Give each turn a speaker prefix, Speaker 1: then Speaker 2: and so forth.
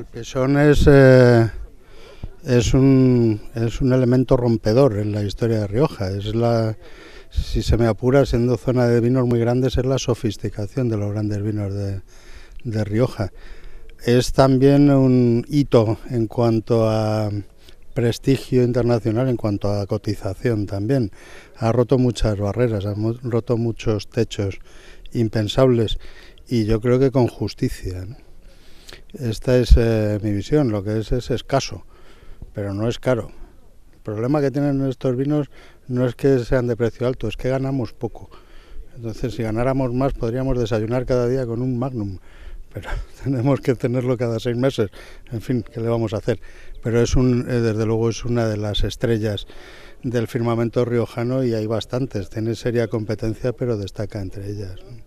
Speaker 1: El Pesón eh, es, un, elemento rompedor en la historia de Rioja. Es la, si se me apura, siendo zona de vinos muy grandes, es la sofisticación de los grandes vinos de, Rioja. Es también un hito en cuanto a prestigio internacional en cuanto a cotización también. Ha roto muchas barreras, ha roto muchos techos impensables y yo creo que con justicia. Esta es eh, mi visión, lo que es es escaso, pero no es caro. El problema que tienen estos vinos no es que sean de precio alto, es que ganamos poco. Entonces, si ganáramos más, podríamos desayunar cada día con un magnum, pero tenemos que tenerlo cada seis meses. En fin, ¿qué le vamos a hacer? Pero es un, eh, desde luego es una de las estrellas del firmamento riojano y hay bastantes. Tiene seria competencia, pero destaca
Speaker 2: entre ellas.